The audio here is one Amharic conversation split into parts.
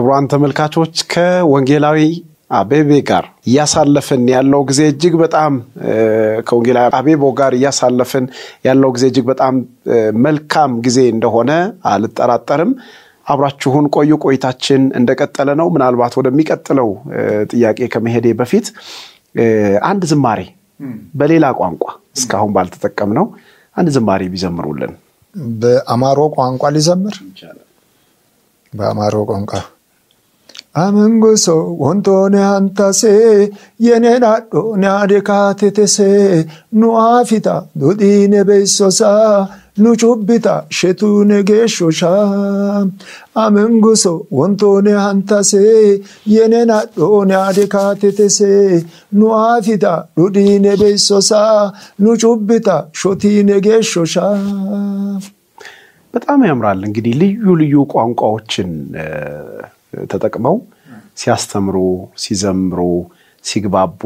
ክቡራን ተመልካቾች ከወንጌላዊ አቤቤ ጋር እያሳለፍን ያለው ጊዜ እጅግ በጣም ከወንጌላዊ አቤቦ ጋር እያሳለፍን ያለው ጊዜ እጅግ በጣም መልካም ጊዜ እንደሆነ አልጠራጠርም። አብራችሁን ቆዩ። ቆይታችን እንደቀጠለ ነው። ምናልባት ወደሚቀጥለው ጥያቄ ከመሄዴ በፊት አንድ ዝማሬ በሌላ ቋንቋ እስካሁን ባልተጠቀም ነው አንድ ዝማሬ ቢዘምሩልን። በአማሮ ቋንቋ ሊዘምር በአማሮ ቋንቋ Amangoso wantoonni hantasee yenedhaadho ne adekaatetesee nu aafita dudhii ne beeysosaa nu cubbita shetuu ne geeshshoshaa. Amangoso wantoonni hantasee yenedhaadho ne adekaatetesee nu aafita dudhii ne beeysosaa nu cubbita shotii ne geeshshoshaa. በጣም ያምራል እንግዲህ ልዩ ልዩ ቋንቋዎችን ተጠቅመው ሲያስተምሩ፣ ሲዘምሩ፣ ሲግባቡ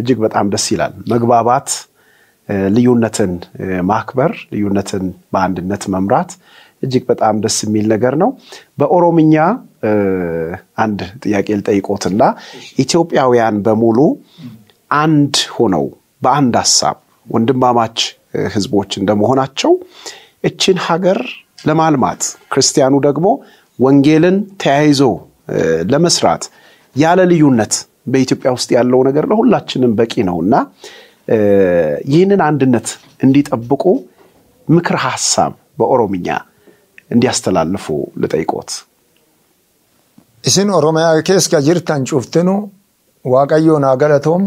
እጅግ በጣም ደስ ይላል። መግባባት፣ ልዩነትን ማክበር፣ ልዩነትን በአንድነት መምራት እጅግ በጣም ደስ የሚል ነገር ነው። በኦሮምኛ አንድ ጥያቄ ልጠይቆትና ኢትዮጵያውያን በሙሉ አንድ ሆነው በአንድ ሀሳብ ወንድማማች ህዝቦች እንደመሆናቸው እችን ሀገር ለማልማት ክርስቲያኑ ደግሞ ወንጌልን ተያይዞ ለመስራት ያለ ልዩነት በኢትዮጵያ ውስጥ ያለው ነገር ለሁላችንም በቂ ነው እና ይህንን አንድነት እንዲጠብቁ ምክር ሀሳብ በኦሮምኛ እንዲያስተላልፉ ልጠይቆት። እስን ኦሮሚያ ኬስ ከጅርታን ጩፍትኑ ዋቀዮን አገለቶም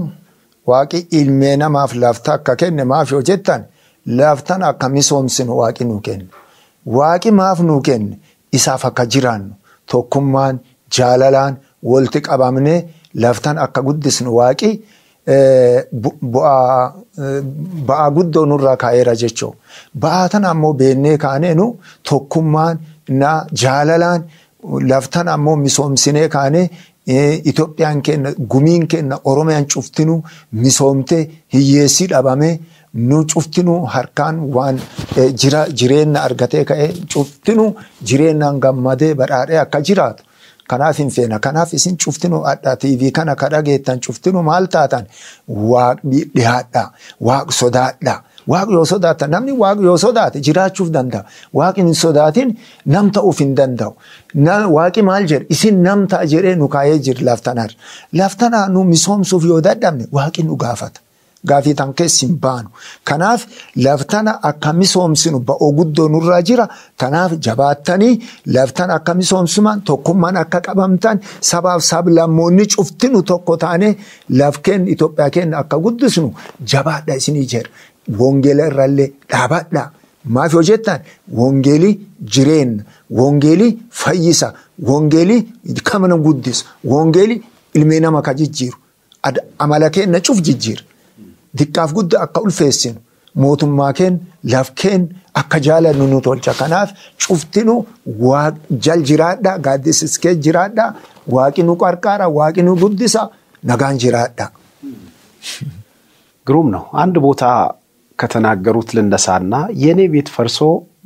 ዋቂ ኢልሜ ማፍ ላፍታ አካ ማፍ ዮጀታን ላፍታን አካሚሶምስን ዋቂ ኑኬን ዋቂ ማፍ ኑኬን isaaf akka jiraannu tokkummaan jaalalaan walti qabamne laftan akka guddisnu waaqii eh, eh, ba'aa guddoo nurraa kaa'eera jechuu ba'aa tan ammoo beennee kaanenu tokkummaan na jaalalaan laftan ammoo misoomsinee kaanee. Eh, Itoophiyaan kenna gumiin kenna oromiyaan cuftinuu misoomtee hiyyeessii dhabamee nu cuftinuu harkaan waan e, jireenya argatee ka'ee cuftinuu jireenyaan gammadee badhaadhee akka jiraatu. Kanaaf hin feena. Kanaaf isin cuftinuu addaa TV kana kan dhageettan cuftinuu maal taatan waaqni dhihaadhaa, waaq sodaadhaa. Waaq yoo sodaatan namni waaq yoo sodaate jiraachuuf danda'a. Waaqni hin sodaatin nam ta'uuf hin danda'u. Waaqni maal jedhe isin nam ta'a jedhee nu kaa'ee jira laftanarra. Laftanaa nu misoomsuuf yoo dadhabne waaqni nu gaafata. Gaafii isaan keessi Kanaaf laftana akka misoomsinu ba'oo guddoo nurraa jira. Kanaaf jabaattanii laftana akka misoomsumaan tokkummaan akka qabamtaan sabaaf sablammoonni cuftinu tokko taane lafkeen Itoophiyaa keenya akka guddisnu jabaadha isinii jedha. Wongeela irrallee dhaabadha. Maaf yoo jettan wongeelii jireenya, wongeelii fayyisa, wongeelii kamana guddisa, wongeelii ilmi namaa akka jijjiiru amala keenya cuuf jijjiira. Xiqqaaf guddaa akka ulfeessinu mootummaa keen laaf keen akka jaalannu nu tolcha. Kanaaf cuftinu waa jal jiraadhaa gaaddisiskee jiraadhaa waaqi nu qarqaara waaqi nu guddisa nagaan jiraadha. jiraadhaa. ግሩም ነው። አንድ ቦታ ከተናገሩት ልነሳና የእኔ ቤት ፈርሶ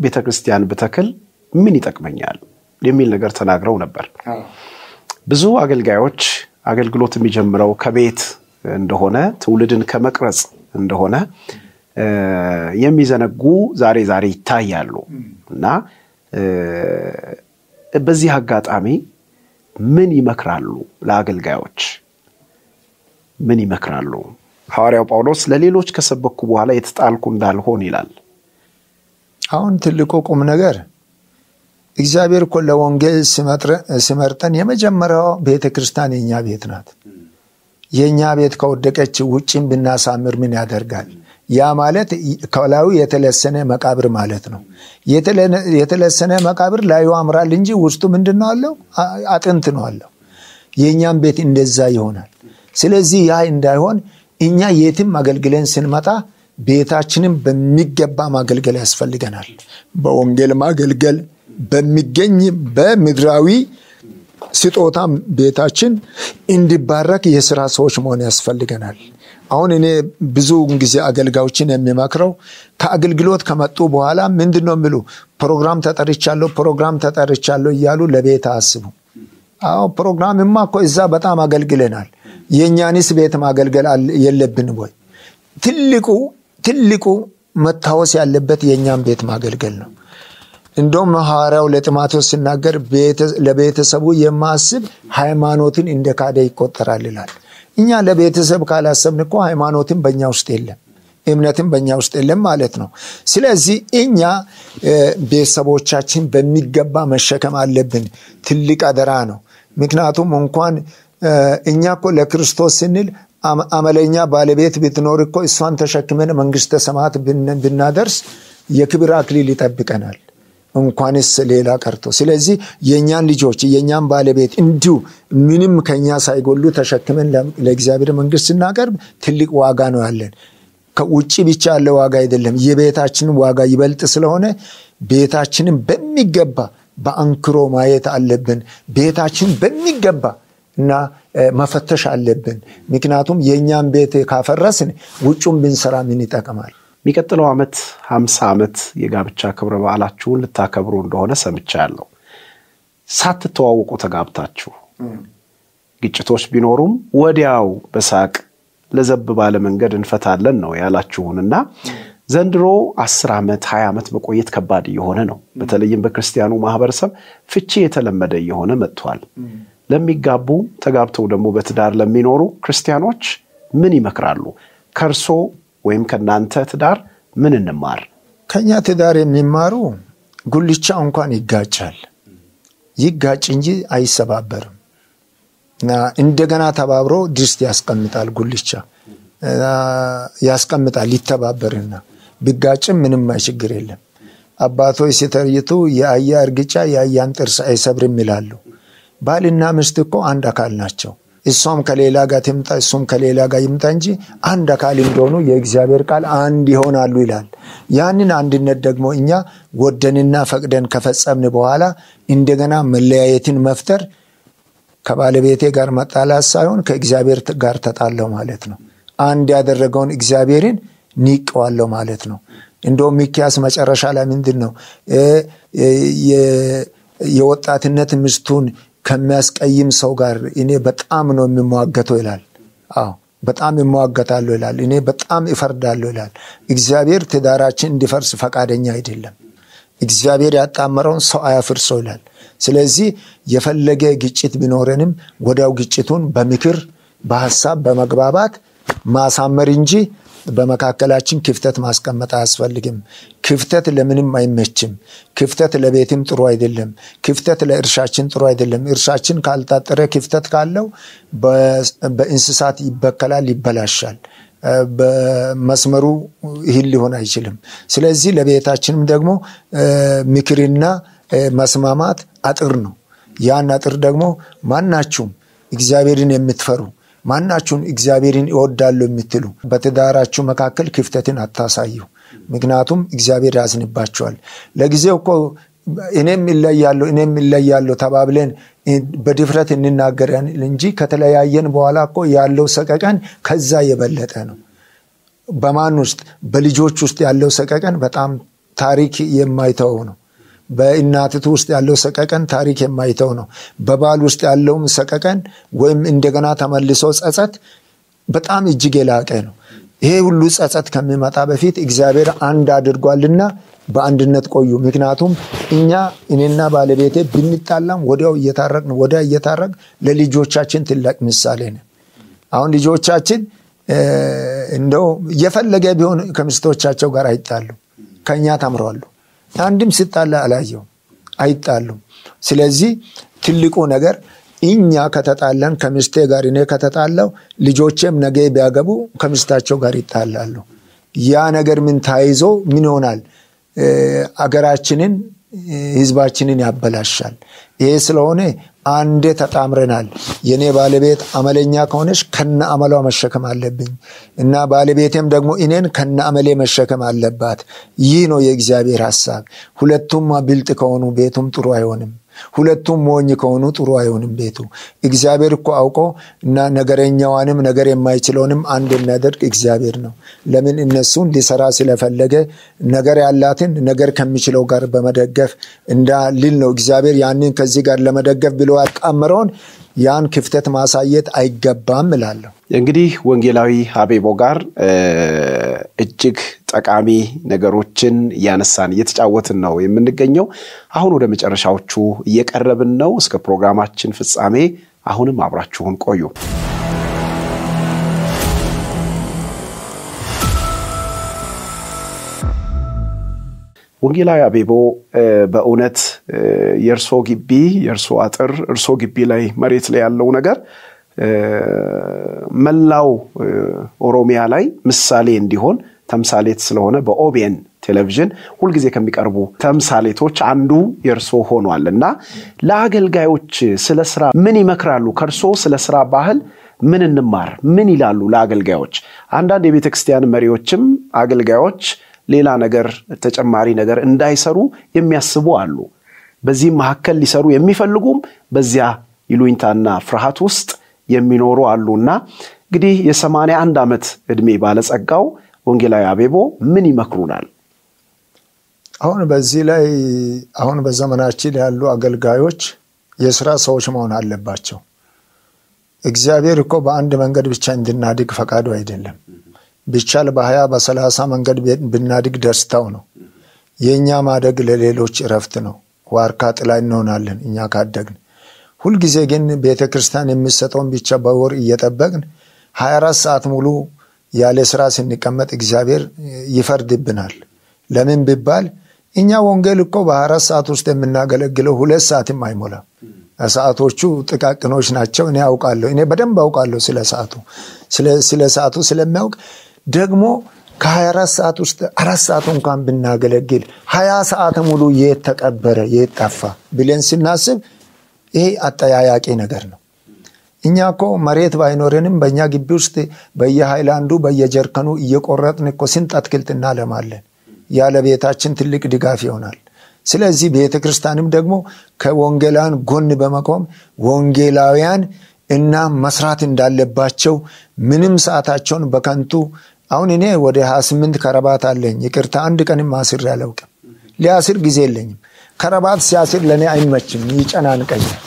ቤተክርስቲያን ብተክል ምን ይጠቅመኛል የሚል ነገር ተናግረው ነበር። ብዙ አገልጋዮች አገልግሎት የሚጀምረው ከቤት እንደሆነ ትውልድን ከመቅረጽ እንደሆነ የሚዘነጉ ዛሬ ዛሬ ይታያሉ እና በዚህ አጋጣሚ ምን ይመክራሉ ለአገልጋዮች ምን ይመክራሉ? ሐዋርያው ጳውሎስ ለሌሎች ከሰበኩ በኋላ የተጣልኩ እንዳልሆን ይላል። አሁን ትልቁ ቁም ነገር እግዚአብሔር እኮ ለወንጌል ስመርጠን የመጀመሪያው ቤተ ክርስቲያን የኛ ቤት ናት። የእኛ ቤት ከወደቀች ውጭም ብናሳምር ምን ያደርጋል? ያ ማለት ከላዩ የተለሰነ መቃብር ማለት ነው። የተለሰነ መቃብር ላዩ አምራል እንጂ ውስጡ ምንድን ነው አለው? አጥንት ነው አለው። የእኛም ቤት እንደዛ ይሆናል። ስለዚህ ያ እንዳይሆን እኛ የትም አገልግለን ስንመጣ ቤታችንም በሚገባ ማገልገል ያስፈልገናል። በወንጌል ማገልገል በሚገኝ በምድራዊ ስጦታም ቤታችን እንዲባረክ የስራ ሰዎች መሆን ያስፈልገናል። አሁን እኔ ብዙ ጊዜ አገልጋዮችን የሚመክረው ከአገልግሎት ከመጡ በኋላ ምንድን ነው የሚሉ ፕሮግራም ተጠርቻለሁ፣ ፕሮግራም ተጠርቻለሁ እያሉ ለቤት አስቡ። አዎ ፕሮግራምማ እኮ እዛ በጣም አገልግለናል። የእኛንስ ቤት ማገልገል የለብን ወይ? ትልቁ ትልቁ መታወስ ያለበት የእኛም ቤት ማገልገል ነው። እንደውም ሐዋርያው ለጢሞቴዎስ ሲናገር ለቤተሰቡ የማስብ ሃይማኖትን እንደ ካደ ይቆጠራል ይላል። እኛ ለቤተሰብ ካላሰብን እኮ ሃይማኖትን በእኛ ውስጥ የለም፣ እምነትን በእኛ ውስጥ የለም ማለት ነው። ስለዚህ እኛ ቤተሰቦቻችን በሚገባ መሸከም አለብን። ትልቅ አደራ ነው። ምክንያቱም እንኳን እኛ እኮ ለክርስቶስ ስንል አመለኛ ባለቤት ብትኖር እኮ እሷን ተሸክመን መንግስተ ሰማያት ብናደርስ የክብር አክሊል ይጠብቀናል። እንኳንስ ሌላ ቀርቶ። ስለዚህ የእኛን ልጆች የእኛን ባለቤት እንዲሁ ምንም ከኛ ሳይጎሉ ተሸክመን ለእግዚአብሔር መንግስት ስናቀርብ ትልቅ ዋጋ ነው ያለን። ከውጭ ብቻ ያለ ዋጋ አይደለም፣ የቤታችንን ዋጋ ይበልጥ ስለሆነ ቤታችንን በሚገባ በአንክሮ ማየት አለብን። ቤታችንን በሚገባ እና መፈተሽ አለብን። ምክንያቱም የእኛን ቤት ካፈረስን ውጩም ብንሰራ ምን ይጠቅማል? የሚቀጥለው ዓመት ሀምሳ ዓመት የጋብቻ ክብረ በዓላችሁን ልታከብሩ እንደሆነ ሰምቻለሁ። ሳትተዋወቁ ተጋብታችሁ ግጭቶች ቢኖሩም ወዲያው በሳቅ ለዘብ ባለ መንገድ እንፈታለን ነው ያላችሁን እና ዘንድሮ አስር ዓመት ሀያ ዓመት መቆየት ከባድ እየሆነ ነው። በተለይም በክርስቲያኑ ማህበረሰብ ፍቺ የተለመደ እየሆነ መጥቷል። ለሚጋቡ ተጋብተው ደግሞ በትዳር ለሚኖሩ ክርስቲያኖች ምን ይመክራሉ? ከእርሶ ወይም ከእናንተ ትዳር ምን እንማር? ከእኛ ትዳር የሚማሩ ጉልቻ እንኳን ይጋጫል። ይጋጭ እንጂ አይሰባበርም። እንደገና ተባብሮ ድስት ያስቀምጣል። ጉልቻ ያስቀምጣል ይተባበርና ቢጋጭም ምንም ችግር የለም። አባቶች ሲተርይቱ የአያ እርግጫ የአያን ጥርስ አይሰብርም ይላሉ። ባልና ምስት እኮ አንድ አካል ናቸው። እሷም ከሌላ ጋር ትምጣ እሱም ከሌላ ጋር ይምጣ እንጂ አንድ አካል እንደሆኑ የእግዚአብሔር ቃል አንድ ይሆናሉ ይላል። ያንን አንድነት ደግሞ እኛ ወደንና ፈቅደን ከፈጸምን በኋላ እንደገና መለያየትን መፍጠር ከባለቤቴ ጋር መጣላት ሳይሆን ከእግዚአብሔር ጋር ተጣለው ማለት ነው። አንድ ያደረገውን እግዚአብሔርን ኒቀዋለው ማለት ነው። እንደውም ሚኪያስ መጨረሻ ላይ ምንድን ነው የወጣትነት ምስቱን ከሚያስቀይም ሰው ጋር እኔ በጣም ነው የሚሟገተው ይላል። አዎ በጣም ይሟገታለሁ ይላል። እኔ በጣም ይፈርዳለሁ ይላል። እግዚአብሔር ትዳራችን እንዲፈርስ ፈቃደኛ አይደለም። እግዚአብሔር ያጣመረውን ሰው አያፍርሰው ይላል። ስለዚህ የፈለገ ግጭት ቢኖረንም ወዲያው ግጭቱን በምክር በሀሳብ በመግባባት ማሳመር እንጂ በመካከላችን ክፍተት ማስቀመጥ አያስፈልግም። ክፍተት ለምንም አይመችም። ክፍተት ለቤትም ጥሩ አይደለም። ክፍተት ለእርሻችን ጥሩ አይደለም። እርሻችን ካልታጠረ ክፍተት ካለው በእንስሳት ይበከላል፣ ይበላሻል። በመስመሩ ይህን ሊሆን አይችልም። ስለዚህ ለቤታችንም ደግሞ ምክርና መስማማት አጥር ነው። ያን አጥር ደግሞ ማናችሁም እግዚአብሔርን የምትፈሩ ማናችሁም እግዚአብሔርን ይወዳሉ የምትሉ በትዳራችሁ መካከል ክፍተትን አታሳዩ። ምክንያቱም እግዚአብሔር ያዝንባቸዋል። ለጊዜው እኮ እኔም እለያለሁ እኔም እለያለሁ ተባብለን በድፍረት እንናገረን እንጂ ከተለያየን በኋላ እኮ ያለው ሰቀቀን ከዛ የበለጠ ነው። በማን ውስጥ በልጆች ውስጥ ያለው ሰቀቀን በጣም ታሪክ የማይተወው ነው። በእናትቱ ውስጥ ያለው ሰቀቀን ታሪክ የማይተው ነው። በባል ውስጥ ያለውም ሰቀቀን ወይም እንደገና ተመልሶ ጸጸት በጣም እጅግ የላቀ ነው። ይሄ ሁሉ ጸጸት ከሚመጣ በፊት እግዚአብሔር አንድ አድርጓልና በአንድነት ቆዩ። ምክንያቱም እኛ እኔና ባለቤቴ ብንጣላም ወዲያው ነው ወዲያ እየታረቅ ለልጆቻችን ትልቅ ምሳሌ ነን። አሁን ልጆቻችን እንደው የፈለገ ቢሆን ከምስቶቻቸው ጋር አይጣሉ፣ ከእኛ ተምረዋሉ። አንድም ስጣላ አላየው አይጣሉ ስለዚህ ትልቁ ነገር እኛ ከተጣላን ከሚስቴ ጋር እኔ ከተጣላው ልጆቼም ነገ ቢያገቡ ከሚስታቸው ጋር ይጣላሉ። ያ ነገር ምን ታይዞ ምን ይሆናል? አገራችንን ህዝባችንን ያበላሻል። ይሄ ስለሆነ አንዴ ተጣምረናል። የኔ ባለቤት አመለኛ ከሆነች ከነ አመሏ መሸከም አለብኝ እና ባለቤቴም ደግሞ እኔን ከነ አመሌ መሸከም አለባት። ይህ ነው የእግዚአብሔር ሀሳብ። ሁለቱም ብልጥ ከሆኑ ቤቱም ጥሩ አይሆንም። ሁለቱም ሞኝ ከሆኑ ጥሩ አይሆንም ቤቱ። እግዚአብሔር እኮ አውቆ እና ነገረኛዋንም ነገር የማይችለውንም አንድ የሚያደርግ እግዚአብሔር ነው። ለምን እነሱን ሊሰራ ስለፈለገ ነገር ያላትን ነገር ከሚችለው ጋር በመደገፍ እንዳ ልል ነው። እግዚአብሔር ያንን ከዚህ ጋር ለመደገፍ ብሎ ያቃምረውን ያን ክፍተት ማሳየት አይገባም እላለሁ። እንግዲህ ወንጌላዊ አቤቦ ጋር እጅግ ጠቃሚ ነገሮችን እያነሳን እየተጫወትን ነው የምንገኘው። አሁን ወደ መጨረሻዎቹ እየቀረብን ነው። እስከ ፕሮግራማችን ፍጻሜ አሁንም አብራችሁን ቆዩ። ወንጌላዊ አቤቦ በእውነት የእርሶ ግቢ የእርሶ አጥር እርሶ ግቢ ላይ መሬት ላይ ያለው ነገር መላው ኦሮሚያ ላይ ምሳሌ እንዲሆን ተምሳሌት ስለሆነ በኦቤን ቴሌቪዥን ሁልጊዜ ከሚቀርቡ ተምሳሌቶች አንዱ የእርሶ ሆኗል እና ለአገልጋዮች ስለ ስራ ምን ይመክራሉ? ከእርሶ ስለ ስራ ባህል ምን እንማር? ምን ይላሉ ለአገልጋዮች? አንዳንድ የቤተ ክርስቲያን መሪዎችም አገልጋዮች ሌላ ነገር ተጨማሪ ነገር እንዳይሰሩ የሚያስቡ አሉ። በዚህም መካከል ሊሰሩ የሚፈልጉም በዚያ ይሉኝታና ፍርሃት ውስጥ የሚኖሩ አሉና እንግዲህ የሰማንያ አንድ ዓመት እድሜ ባለጸጋው ወንጌላዊ አቤቦ ምን ይመክሩናል? አሁን በዚህ ላይ አሁን በዘመናችን ያሉ አገልጋዮች የስራ ሰዎች መሆን አለባቸው። እግዚአብሔር እኮ በአንድ መንገድ ብቻ እንድናድግ ፈቃዱ አይደለም። ቢቻል በሀያ በሰላሳ መንገድ ብናድግ ደስታው ነው። የእኛ ማደግ ለሌሎች እረፍት ነው። ዋርካ ጥላ እንሆናለን እኛ ካደግን። ሁልጊዜ ግን ቤተ ክርስቲያን የሚሰጠውን ብቻ በወር እየጠበቅን 24 ሰዓት ሙሉ ያለ ስራ ስንቀመጥ እግዚአብሔር ይፈርድብናል። ለምን ቢባል እኛ ወንጌል እኮ በአራት ሰዓት ውስጥ የምናገለግለው ሁለት ሰዓትም አይሞላም። ሰዓቶቹ ጥቃቅኖች ናቸው። እኔ አውቃለሁ፣ እኔ በደንብ አውቃለሁ ስለ ሰዓቱ። ስለ ሰዓቱ ስለሚያውቅ ደግሞ ከ24 ሰዓት ውስጥ አራት ሰዓቱ እንኳን ብናገለግል ሀያ ሰዓት ሙሉ የት ተቀበረ የት ጠፋ ብለን ስናስብ ይሄ አጠያያቂ ነገር ነው። እኛ እኮ መሬት ባይኖረንም በእኛ ግቢ ውስጥ በየሃይላንዱ በየጀርከኑ እየቆረጥን እኮ ስንት አትክልት እናለማለን። ያለ ቤታችን ትልቅ ድጋፍ ይሆናል። ስለዚህ ቤተ ክርስቲያንም ደግሞ ከወንጌላን ጎን በመቆም ወንጌላውያን እና መስራት እንዳለባቸው ምንም ሰዓታቸውን በከንቱ አሁን እኔ ወደ 28 ከረባት አለኝ። ይቅርታ አንድ ቀንም አስር አላውቅም። ሊያስር ጊዜ የለኝም። ከረባት ሲያስር ለእኔ አይመችም፣ ይጨናንቀኛል።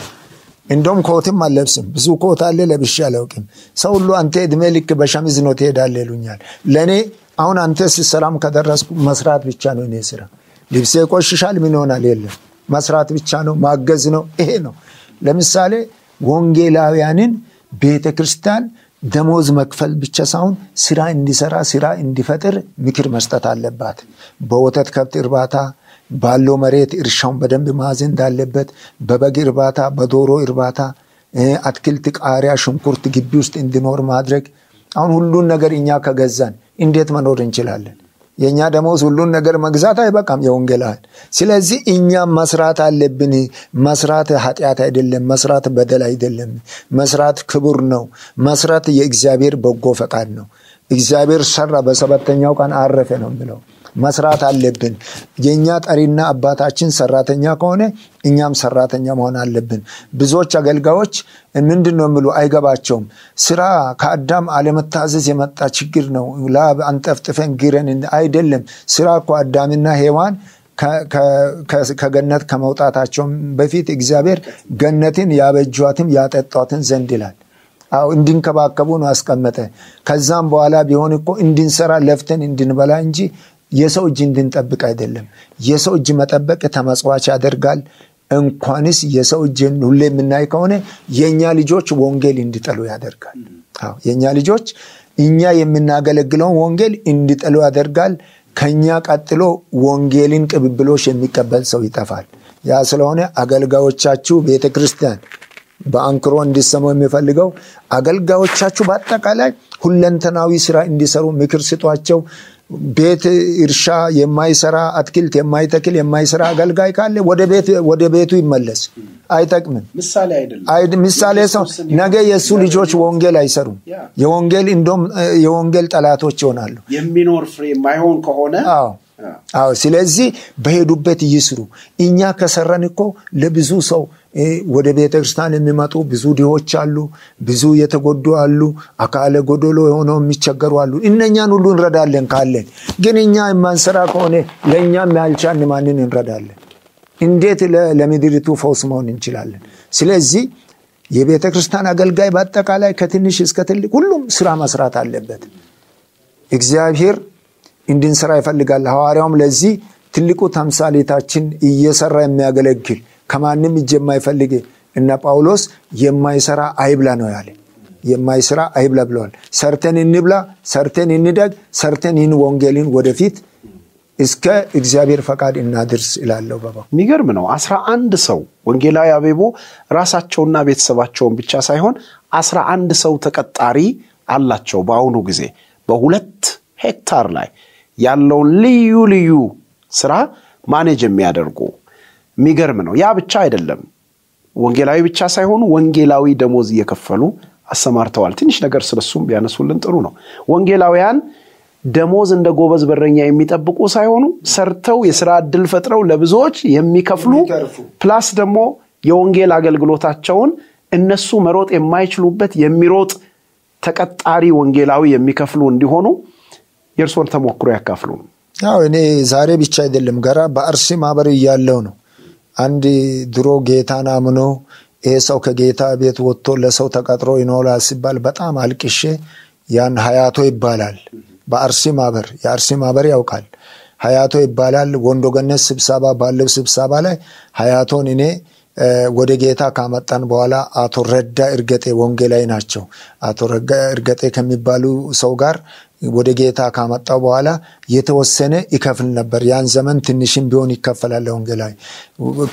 እንደም ኮትም አልለብስም። ብዙ ኮት አለ ለብሽ አላውቅም። ሰው ሁሉ አንተ እድሜ ልክ በሸሚዝ ነው ትሄዳለህ ይሉኛል። ለእኔ አሁን አንተ ሰላም ከደረስኩ መስራት ብቻ ነው እኔ ስራ። ልብሴ ቆሽሻል፣ ምን የለም መስራት ብቻ ነው፣ ማገዝ ነው። ይሄ ነው። ለምሳሌ ወንጌላውያንን ቤተ ክርስቲያን ደሞዝ መክፈል ብቻ ሳሁን ስራ እንዲሰራ ስራ እንዲፈጥር ምክር መስጠት አለባት። በወተት ከብት እርባታ ባለው መሬት እርሻውን በደንብ ማዘን እንዳለበት በበግ እርባታ፣ በዶሮ እርባታ፣ አትክልት፣ ቃሪያ፣ ሽንኩርት ግቢ ውስጥ እንዲኖር ማድረግ። አሁን ሁሉን ነገር እኛ ከገዛን እንዴት መኖር እንችላለን? የእኛ ደሞዝ ሁሉን ነገር መግዛት አይበቃም፣ የወንጌል ስለዚህ እኛ መስራት አለብን። መስራት ኃጢአት አይደለም። መስራት በደል አይደለም። መስራት ክቡር ነው። መስራት የእግዚአብሔር በጎ ፈቃድ ነው። እግዚአብሔር ሰራ፣ በሰባተኛው ቀን አረፈ ነው የሚለው መስራት አለብን። የእኛ ጠሪና አባታችን ሰራተኛ ከሆነ እኛም ሰራተኛ መሆን አለብን። ብዙዎች አገልጋዮች ምንድን ነው የሚሉ አይገባቸውም። ስራ ከአዳም አለመታዘዝ የመጣ ችግር ነው። ላብ አንጠፍጥፈን ግረን አይደለም። ስራ እኮ አዳምና ሔዋን ከገነት ከመውጣታቸውም በፊት እግዚአብሔር ገነትን ያበጇትም ያጠጧትን ዘንድ ይላል። አዎ እንድንከባከቡ ነው አስቀመጠ። ከዛም በኋላ ቢሆን እኮ እንድንሰራ ለፍተን እንድንበላ እንጂ የሰው እጅ እንድንጠብቅ አይደለም። የሰው እጅ መጠበቅ ተመጽዋች ያደርጋል። እንኳንስ የሰው እጅን ሁሌ የምናይ ከሆነ የእኛ ልጆች ወንጌል እንዲጠሉ ያደርጋል። የእኛ ልጆች እኛ የምናገለግለውን ወንጌል እንዲጠሉ ያደርጋል። ከእኛ ቀጥሎ ወንጌልን ቅብብሎች የሚቀበል ሰው ይጠፋል። ያ ስለሆነ አገልጋዮቻችሁ ቤተ ክርስቲያን በአንክሮ እንዲሰሙ የሚፈልገው አገልጋዮቻችሁ በአጠቃላይ ሁለንተናዊ ስራ እንዲሰሩ ምክር ስጧቸው። ቤት እርሻ የማይሰራ አትክልት የማይተክል የማይሰራ አገልጋይ ካለ ወደ ቤቱ ይመለስ። አይጠቅምም። ምሳሌ ሰው ነገ የእሱ ልጆች ወንጌል አይሰሩም። የወንጌል እንደውም የወንጌል ጠላቶች ይሆናሉ። የሚኖር ፍሬ የማይሆን ከሆነ አዎ። ስለዚህ በሄዱበት ይስሩ። እኛ ከሰራን እኮ ለብዙ ሰው ወደ ቤተ ክርስቲያን የሚመጡ ብዙ ድሆች አሉ፣ ብዙ የተጎዱ አሉ፣ አካለ ጎደሎ የሆነው የሚቸገሩ አሉ። እነኛን ሁሉ እንረዳለን ካለን። ግን እኛ የማንሰራ ከሆነ ለእኛም ያልቻን ማንን እንረዳለን? እንዴት ለምድሪቱ ፈውስ መሆን እንችላለን? ስለዚህ የቤተ ክርስቲያን አገልጋይ በአጠቃላይ ከትንሽ እስከ ትልቅ ሁሉም ስራ መስራት አለበት። እግዚአብሔር እንድንሰራ ይፈልጋል። ሐዋርያውም ለዚህ ትልቁ ተምሳሌታችን እየሰራ የሚያገለግል ከማንም እጅ የማይፈልግ እና ጳውሎስ የማይሰራ አይብላ ነው ያለ። የማይሰራ አይብላ ብለዋል። ሰርተን እንብላ፣ ሰርተን እንደግ፣ ሰርተን ይህን ወንጌልን ወደፊት እስከ እግዚአብሔር ፈቃድ እናድርስ ይላለው በ የሚገርም ነው። አስራ አንድ ሰው ወንጌላዊ አቤቦ ራሳቸውና ቤተሰባቸውን ብቻ ሳይሆን አስራ አንድ ሰው ተቀጣሪ አላቸው። በአሁኑ ጊዜ በሁለት ሄክታር ላይ ያለውን ልዩ ልዩ ስራ ማኔጅ የሚያደርጉ የሚገርም ነው። ያ ብቻ አይደለም። ወንጌላዊ ብቻ ሳይሆኑ ወንጌላዊ ደሞዝ እየከፈሉ አሰማርተዋል። ትንሽ ነገር ስለሱም ቢያነሱልን ጥሩ ነው። ወንጌላውያን ደሞዝ እንደ ጎበዝ በረኛ የሚጠብቁ ሳይሆኑ ሰርተው የስራ እድል ፈጥረው ለብዙዎች የሚከፍሉ ፕላስ ደግሞ የወንጌል አገልግሎታቸውን እነሱ መሮጥ የማይችሉበት የሚሮጥ ተቀጣሪ ወንጌላዊ የሚከፍሉ እንዲሆኑ የእርስዎን ተሞክሮ ያካፍሉ። ያው እኔ ዛሬ ብቻ አይደለም ገራ በአርሲ ማህበር እያለው ነው አንድ ድሮ ጌታን አምኖ ይሄ ሰው ከጌታ ቤት ወጥቶ ለሰው ተቀጥሮ ይኖላ ሲባል በጣም አልቅሼ ያን ሀያቶ ይባላል። በአርሲ ማበር የአርሲ ማበር ያውቃል። ሀያቶ ይባላል። ወንዶገነት ስብሰባ ባለው ስብሰባ ላይ ሀያቶን እኔ ወደ ጌታ ካመጣን በኋላ አቶ ረዳ እርገጤ ወንጌላዊ ናቸው። አቶ ረዳ እርገጤ ከሚባሉ ሰው ጋር ወደ ጌታ ካመጣው በኋላ የተወሰነ ይከፍል ነበር። ያን ዘመን ትንሽም ቢሆን ይከፈላል። ወንጌላዊ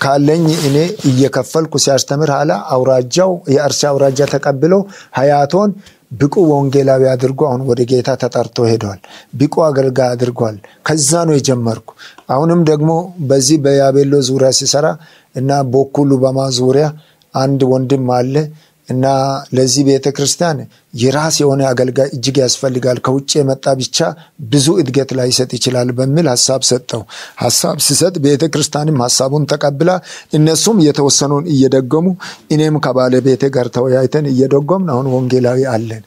ካለኝ እኔ እየከፈልኩ ሲያስተምር ኋላ አውራጃው የአርሲ አውራጃ ተቀብሎ ሀያቶን ብቁ ወንጌላዊ አድርጎ አሁን ወደ ጌታ ተጠርቶ ሄደዋል። ብቁ አገልጋይ አድርጓል። ከዛ ነው የጀመርኩ። አሁንም ደግሞ በዚህ በያቤሎ ዙሪያ ሲሰራ እና ቦኩሉ በማዙሪያ አንድ ወንድም አለ እና ለዚህ ቤተ ክርስቲያን የራስ የሆነ አገልጋይ እጅግ ያስፈልጋል። ከውጭ የመጣ ብቻ ብዙ እድገት ላይ ይሰጥ ይችላል በሚል ሀሳብ ሰጠው። ሀሳብ ሲሰጥ ቤተ ክርስቲያንም ሀሳቡን ተቀብላ እነሱም የተወሰኑን እየደገሙ እኔም ከባለ ጋር ተወያይተን እየደጎምን አሁን ወንጌላዊ አለን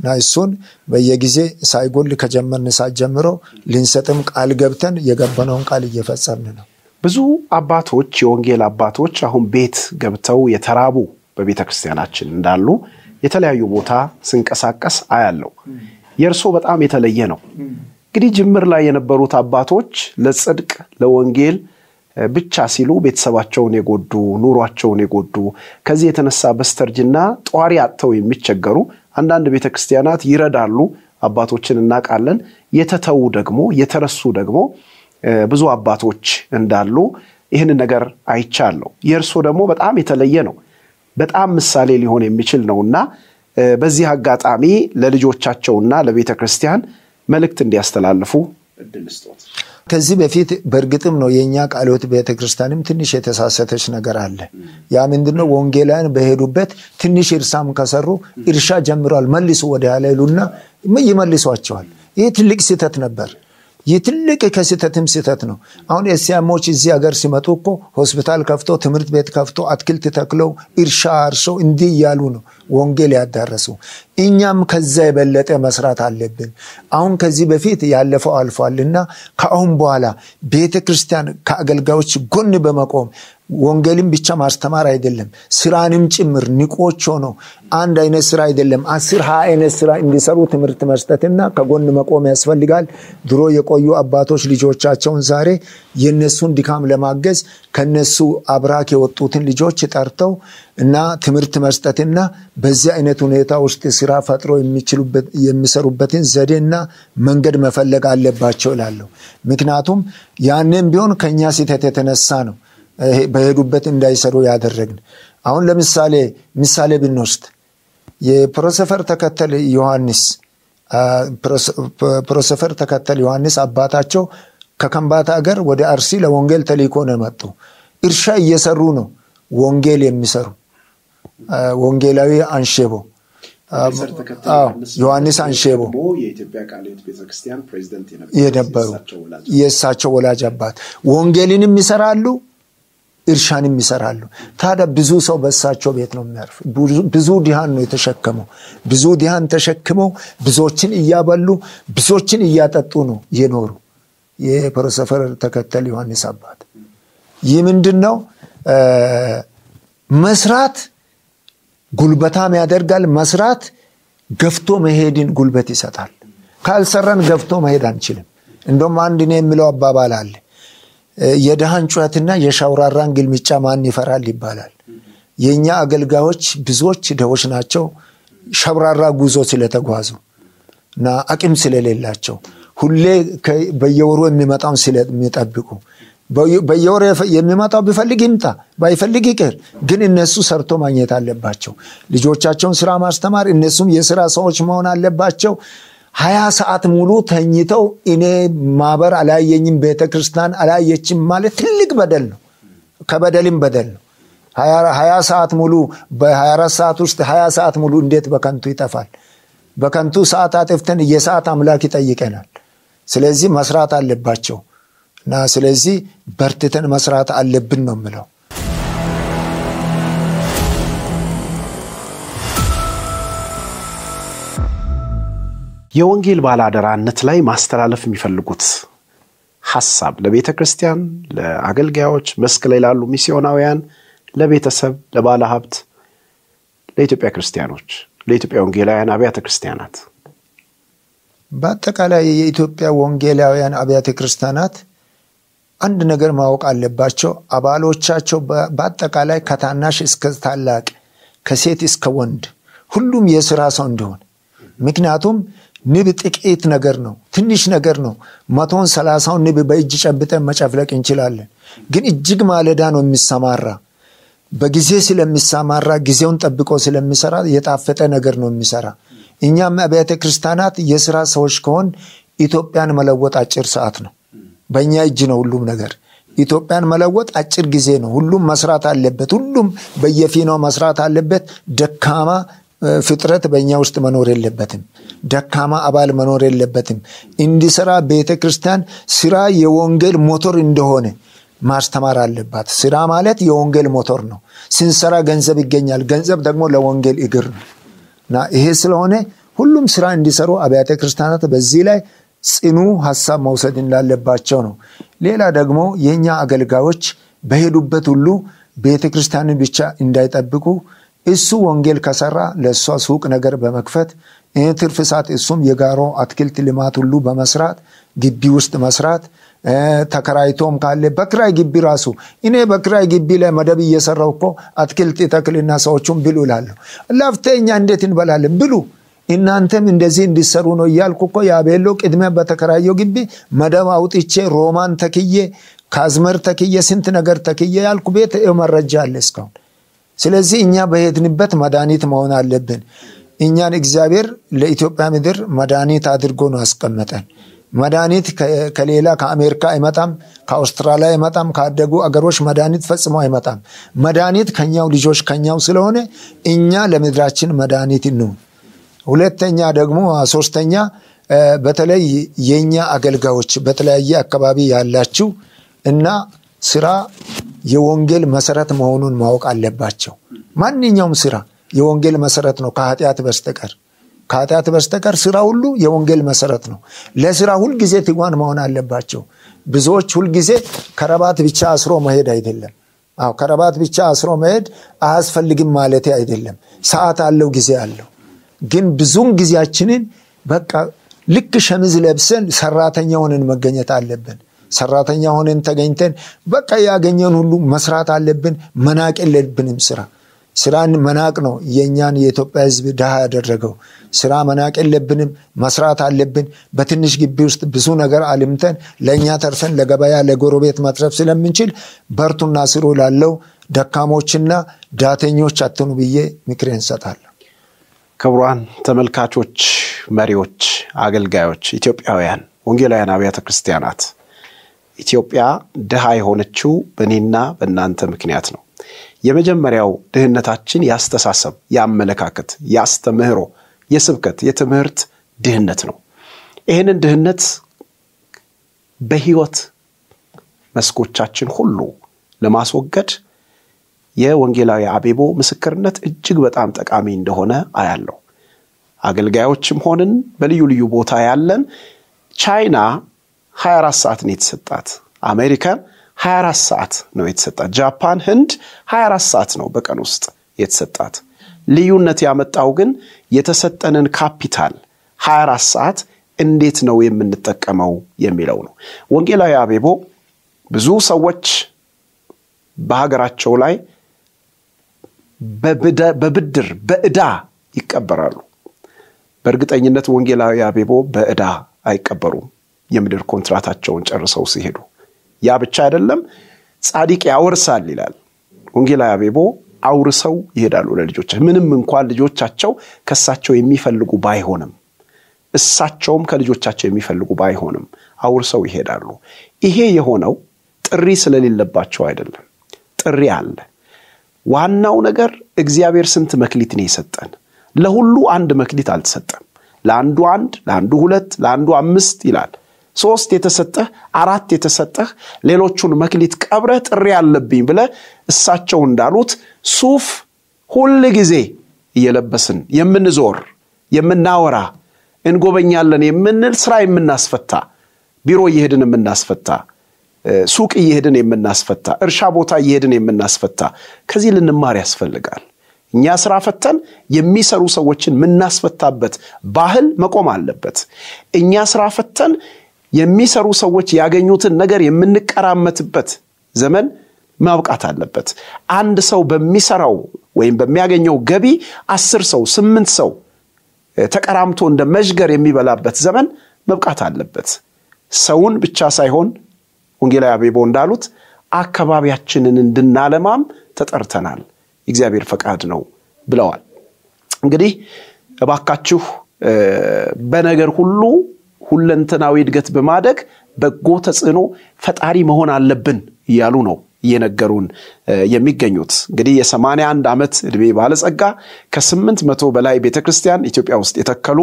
እና እሱን በየጊዜ ሳይጎል ከጀመርን ሰዓት ጀምሮ ልንሰጥም ቃል ገብተን የገባነውን ቃል እየፈጸምን ነው። ብዙ አባቶች የወንጌል አባቶች አሁን ቤት ገብተው የተራቡ በቤተ ክርስቲያናችን እንዳሉ የተለያዩ ቦታ ስንቀሳቀስ አያለው። የእርሶ በጣም የተለየ ነው። እንግዲህ ጅምር ላይ የነበሩት አባቶች ለጽድቅ ለወንጌል ብቻ ሲሉ ቤተሰባቸውን የጎዱ ኑሯቸውን የጎዱ ከዚህ የተነሳ በስተርጅና ጧሪ አጥተው የሚቸገሩ አንዳንድ ቤተ ክርስቲያናት ይረዳሉ። አባቶችን እናውቃለን። የተተዉ ደግሞ የተረሱ ደግሞ ብዙ አባቶች እንዳሉ ይህንን ነገር አይቻለሁ። የእርሶ ደግሞ በጣም የተለየ ነው። በጣም ምሳሌ ሊሆን የሚችል ነው እና በዚህ አጋጣሚ ለልጆቻቸውና ለቤተ ክርስቲያን መልእክት እንዲያስተላልፉ ከዚህ በፊት በእርግጥም ነው የእኛ ቃልዮት ክርስቲያንም ትንሽ የተሳሰተች ነገር አለ። ያ ምንድነው? ወንጌላውያን በሄዱበት ትንሽ እርሳም ከሰሩ እርሻ ጀምሯል መልሱ ወደ ያለሉና ይመልሷቸዋል። ይህ ትልቅ ስህተት ነበር። ይህ ትልቅ ከስህተትም ስህተት ነው። አሁን የሲያሞች እዚህ ሀገር ሲመጡ እኮ ሆስፒታል ከፍቶ ትምህርት ቤት ከፍቶ አትክልት ተክለው እርሻ አርሶ እንዲህ እያሉ ነው ወንጌል ያዳረሱ። እኛም ከዛ የበለጠ መስራት አለብን። አሁን ከዚህ በፊት ያለፈው አልፏል እና ከአሁን በኋላ ቤተ ክርስቲያን ከአገልጋዮች ጎን በመቆም ወንጌልም ብቻ ማስተማር አይደለም፣ ስራንም ጭምር ንቆች ሆኖ አንድ አይነት ስራ አይደለም፣ አስር ሀ አይነት ስራ እንዲሰሩ ትምህርት መስጠትና ከጎን መቆም ያስፈልጋል። ድሮ የቆዩ አባቶች ልጆቻቸውን ዛሬ የነሱን ድካም ለማገዝ ከነሱ አብራክ የወጡትን ልጆች ጠርተው እና ትምህርት መስጠትና በዚህ አይነት ሁኔታ ውስጥ ስራ ፈጥሮ የሚሰሩበትን ዘዴና መንገድ መፈለግ አለባቸው ላለሁ ምክንያቱም ያንን ቢሆን ከእኛ ሲተት የተነሳ ነው በሄዱበት እንዳይሰሩ ያደረግን። አሁን ለምሳሌ ምሳሌ ብንወስድ የፕሮሰፈር ተከተል ዮሐንስ ፕሮሰፈር ተከተል ዮሐንስ አባታቸው ከከምባታ ሀገር ወደ አርሲ ለወንጌል ተሊኮ ነው መጡ። እርሻ እየሰሩ ነው ወንጌል የሚሰሩ ወንጌላዊ አንሼቦ ዮሐንስ አንሼቦ የነበሩ የእሳቸው ወላጅ አባት ወንጌልንም ይሰራሉ፣ እርሻንም ይሰራሉ። ታዲያ ብዙ ሰው በእሳቸው ቤት ነው የሚያርፍ። ብዙ ድሃን ነው የተሸከመው። ብዙ ድሃን ተሸክመው ብዙዎችን እያበሉ ብዙዎችን እያጠጡ ነው የኖሩ የፕሮሰፈር ተከተል ዮሐንስ አባት። ይህ ምንድን ነው መስራት ጉልበታም ያደርጋል። መስራት ገፍቶ መሄድን ጉልበት ይሰጣል። ካልሰራን ገፍቶ መሄድ አንችልም። እንደም አንድ ኔ የሚለው አባባል አለ። የድሃን ጩኸትና የሻውራራን ግልምጫ ማን ይፈራል ይባላል። የእኛ አገልጋዮች ብዙዎች ደዎች ናቸው። ሸብራራ ጉዞ ስለተጓዙ እና አቅም ስለሌላቸው ሁሌ በየወሩ የሚመጣውን ስለሚጠብቁ በየወር የሚመጣው ቢፈልግ ይምጣ፣ ባይፈልግ ይቅር። ግን እነሱ ሰርቶ ማግኘት አለባቸው። ልጆቻቸውን ስራ ማስተማር፣ እነሱም የስራ ሰዎች መሆን አለባቸው። ሀያ ሰዓት ሙሉ ተኝተው እኔ ማህበር አላየኝም፣ ቤተክርስቲያን አላየችም ማለት ትልቅ በደል ነው። ከበደልም በደል ነው። ሀያ ሰዓት ሙሉ በሀያ አራት ሰዓት ውስጥ ሀያ ሰዓት ሙሉ እንዴት በከንቱ ይጠፋል? በከንቱ ሰዓት አጥፍተን የሰዓት አምላክ ይጠይቀናል። ስለዚህ መስራት አለባቸው። እና ስለዚህ በርትተን መስራት አለብን ነው የምለው። የወንጌል ባላደራነት ላይ ማስተላለፍ የሚፈልጉት ሀሳብ ለቤተ ክርስቲያን፣ ለአገልጋዮች፣ መስክ ላይ ላሉ ሚስዮናውያን፣ ለቤተሰብ፣ ለባለ ሀብት፣ ለኢትዮጵያ ክርስቲያኖች፣ ለኢትዮጵያ ወንጌላውያን አብያተ ክርስቲያናት፣ በአጠቃላይ የኢትዮጵያ ወንጌላውያን አብያተ ክርስቲያናት አንድ ነገር ማወቅ አለባቸው። አባሎቻቸው በአጠቃላይ ከታናሽ እስከ ታላቅ፣ ከሴት እስከ ወንድ ሁሉም የስራ ሰው እንዲሆን። ምክንያቱም ንብ ጥቂት ነገር ነው፣ ትንሽ ነገር ነው። መቶን ሰላሳውን ንብ በእጅ ጨብጠን መጨፍለቅ እንችላለን። ግን እጅግ ማለዳ ነው የሚሰማራ። በጊዜ ስለሚሰማራ ጊዜውን ጠብቆ ስለሚሰራ የጣፈጠ ነገር ነው የሚሰራ። እኛም አብያተ ክርስቲያናት የስራ ሰዎች ከሆን ኢትዮጵያን መለወጥ አጭር ሰዓት ነው። በእኛ እጅ ነው ሁሉም ነገር። ኢትዮጵያን መለወጥ አጭር ጊዜ ነው። ሁሉም መስራት አለበት። ሁሉም በየፊናው መስራት አለበት። ደካማ ፍጥረት በእኛ ውስጥ መኖር የለበትም። ደካማ አባል መኖር የለበትም። እንዲሰራ ቤተ ክርስቲያን ስራ የወንጌል ሞተር እንደሆነ ማስተማር አለባት። ስራ ማለት የወንጌል ሞተር ነው። ስንሰራ ገንዘብ ይገኛል። ገንዘብ ደግሞ ለወንጌል እግር ነው እና ይሄ ስለሆነ ሁሉም ስራ እንዲሰሩ አብያተ ክርስቲያናት በዚህ ላይ ጽኑ ሀሳብ መውሰድ እንዳለባቸው ነው። ሌላ ደግሞ የእኛ አገልጋዮች በሄዱበት ሁሉ ቤተ ክርስቲያንን ብቻ እንዳይጠብቁ እሱ ወንጌል ከሰራ ለእሷ ሱቅ ነገር በመክፈት ትርፍ ሰዓት እሱም የጋሮ አትክልት ልማት ሁሉ በመስራት ግቢ ውስጥ መስራት ተከራይቶም ካለ በክራይ ግቢ ራሱ እኔ በክራይ ግቢ ላይ መደብ እየሰራው እኮ አትክልት ተክልና ሰዎቹም ብሉ ላለሁ ላፍተኛ እንዴት እንበላለን ብሉ እናንተም እንደዚህ እንዲሰሩ ነው እያልኩ እኮ የአቤሎ ቅድመ በተከራየው ግቢ መደብ አውጥቼ ሮማን ተክዬ ከአዝመር ተክዬ ስንት ነገር ተክዬ ያልኩ ቤት መረጃ አለ እስካሁን። ስለዚህ እኛ በሄድንበት መድኃኒት መሆን አለብን። እኛን እግዚአብሔር ለኢትዮጵያ ምድር መድኃኒት አድርጎ ነው ያስቀመጠን። መድኃኒት ከሌላ ከአሜሪካ አይመጣም፣ ከአውስትራሊያ አይመጣም፣ ካደጉ አገሮች መድኃኒት ፈጽሞ አይመጣም። መድኃኒት ከኛው ልጆች ከኛው ስለሆነ እኛ ለምድራችን መድኃኒት እንሁን። ሁለተኛ ደግሞ ሶስተኛ በተለይ የኛ አገልጋዮች በተለያየ አካባቢ ያላችሁ እና ስራ የወንጌል መሰረት መሆኑን ማወቅ አለባቸው። ማንኛውም ስራ የወንጌል መሰረት ነው ከኃጢአት በስተቀር ከኃጢአት በስተቀር ስራ ሁሉ የወንጌል መሰረት ነው። ለስራ ሁልጊዜ ትጓን መሆን አለባቸው። ብዙዎች ሁልጊዜ ከረባት ብቻ አስሮ መሄድ አይደለም። አዎ ከረባት ብቻ አስሮ መሄድ አያስፈልግም ማለቴ አይደለም። ሰዓት አለው፣ ጊዜ አለው። ግን ብዙን ጊዜያችንን በቃ ልክ ሸሚዝ ለብሰን ሰራተኛ ሆነን መገኘት አለብን። ሰራተኛ ሆነን ተገኝተን በቃ ያገኘን ሁሉ መስራት አለብን። መናቅ የለብንም ስራ ስራን መናቅ ነው የእኛን የኢትዮጵያ ህዝብ ድሃ ያደረገው። ስራ መናቅ የለብንም፣ መስራት አለብን። በትንሽ ግቢ ውስጥ ብዙ ነገር አልምተን ለእኛ ተርፈን ለገበያ ለጎረቤት መትረፍ ስለምንችል በርቱና ስሩ ላለው ደካሞችና ዳተኞች አትኑ ብዬ ምክሬን እሰጣለሁ። ክቡራን ተመልካቾች፣ መሪዎች፣ አገልጋዮች፣ ኢትዮጵያውያን፣ ወንጌላውያን አብያተ ክርስቲያናት ኢትዮጵያ ድሃ የሆነችው በእኔና በእናንተ ምክንያት ነው። የመጀመሪያው ድህነታችን ያስተሳሰብ፣ የአመለካከት፣ ያስተምህሮ የስብከት፣ የትምህርት ድህነት ነው። ይህንን ድህነት በህይወት መስኮቻችን ሁሉ ለማስወገድ የወንጌላዊ አቤቦ ምስክርነት እጅግ በጣም ጠቃሚ እንደሆነ አያለው። አገልጋዮችም ሆንን በልዩ ልዩ ቦታ ያለን ቻይና 24 ሰዓት ነው የተሰጣት። አሜሪካን 24 ሰዓት ነው የተሰጣት። ጃፓን፣ ህንድ 24 ሰዓት ነው በቀን ውስጥ የተሰጣት። ልዩነት ያመጣው ግን የተሰጠንን ካፒታል 24 ሰዓት እንዴት ነው የምንጠቀመው የሚለው ነው። ወንጌላዊ አቤቦ ብዙ ሰዎች በሀገራቸው ላይ በብድር በእዳ ይቀበራሉ። በእርግጠኝነት ወንጌላዊ አቤቦ በእዳ አይቀበሩም፣ የምድር ኮንትራታቸውን ጨርሰው ሲሄዱ። ያ ብቻ አይደለም፣ ጻድቅ ያወርሳል ይላል ወንጌላዊ አቤቦ። አውርሰው ይሄዳሉ ለልጆቻቸው፣ ምንም እንኳን ልጆቻቸው ከእሳቸው የሚፈልጉ ባይሆንም እሳቸውም ከልጆቻቸው የሚፈልጉ ባይሆንም አውርሰው ይሄዳሉ። ይሄ የሆነው ጥሪ ስለሌለባቸው አይደለም። ጥሪ አለ። ዋናው ነገር እግዚአብሔር ስንት መክሊት ነው የሰጠን? ለሁሉ አንድ መክሊት አልተሰጠም። ለአንዱ አንድ፣ ለአንዱ ሁለት፣ ለአንዱ አምስት ይላል። ሶስት የተሰጠህ አራት የተሰጠህ ሌሎቹን መክሊት ቀብረህ ጥሪ አለብኝ ብለ እሳቸው እንዳሉት ሱፍ ሁል ጊዜ እየለበስን የምንዞር የምናወራ እንጎበኛለን የምንል ስራ የምናስፈታ ቢሮ እየሄድን የምናስፈታ ሱቅ እየሄድን የምናስፈታ፣ እርሻ ቦታ እየሄድን የምናስፈታ፣ ከዚህ ልንማር ያስፈልጋል። እኛ ስራ ፈተን የሚሰሩ ሰዎችን የምናስፈታበት ባህል መቆም አለበት። እኛ ስራ ፈተን የሚሰሩ ሰዎች ያገኙትን ነገር የምንቀራመትበት ዘመን ማብቃት አለበት። አንድ ሰው በሚሰራው ወይም በሚያገኘው ገቢ አስር ሰው ስምንት ሰው ተቀራምቶ እንደ መዥገር የሚበላበት ዘመን መብቃት አለበት። ሰውን ብቻ ሳይሆን ወንጌላዊ አቤቦ እንዳሉት አካባቢያችንን እንድናለማም ተጠርተናል፣ እግዚአብሔር ፈቃድ ነው ብለዋል። እንግዲህ እባካችሁ በነገር ሁሉ ሁለንተናዊ እድገት በማደግ በጎ ተጽዕኖ ፈጣሪ መሆን አለብን እያሉ ነው እየነገሩን የሚገኙት እንግዲህ የ81 ዓመት ዕድሜ ባለጸጋ ከ መቶ በላይ ቤተ ክርስቲያን ኢትዮጵያ ውስጥ የተከሉ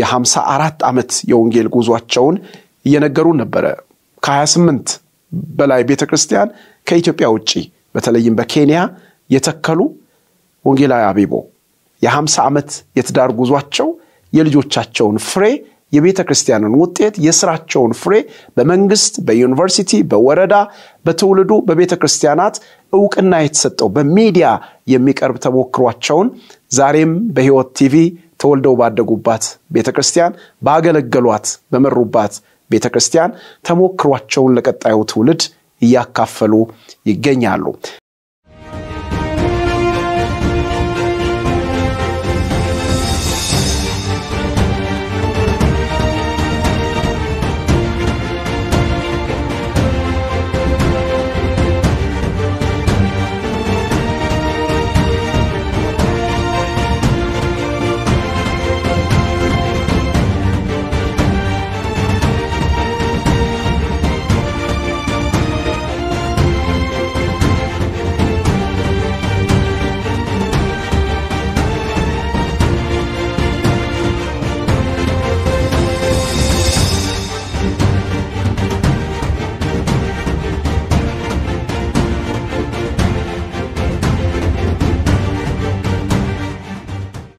የ54 ዓመት የወንጌል ጉዟቸውን እየነገሩን ነበረ። ከ28 በላይ ቤተ ክርስቲያን ከኢትዮጵያ ውጭ በተለይም በኬንያ የተከሉ ወንጌላዊ አቤቦ የ50 ዓመት የትዳር ጉዟቸው የልጆቻቸውን ፍሬ የቤተ ክርስቲያንን ውጤት የስራቸውን ፍሬ በመንግስት፣ በዩኒቨርሲቲ፣ በወረዳ፣ በትውልዱ፣ በቤተ ክርስቲያናት እውቅና የተሰጠው በሚዲያ የሚቀርብ ተሞክሯቸውን ዛሬም በህይወት ቲቪ ተወልደው ባደጉባት ቤተ ክርስቲያን ባገለገሏት በመሩባት ቤተ ክርስቲያን ተሞክሯቸውን ለቀጣዩ ትውልድ እያካፈሉ ይገኛሉ።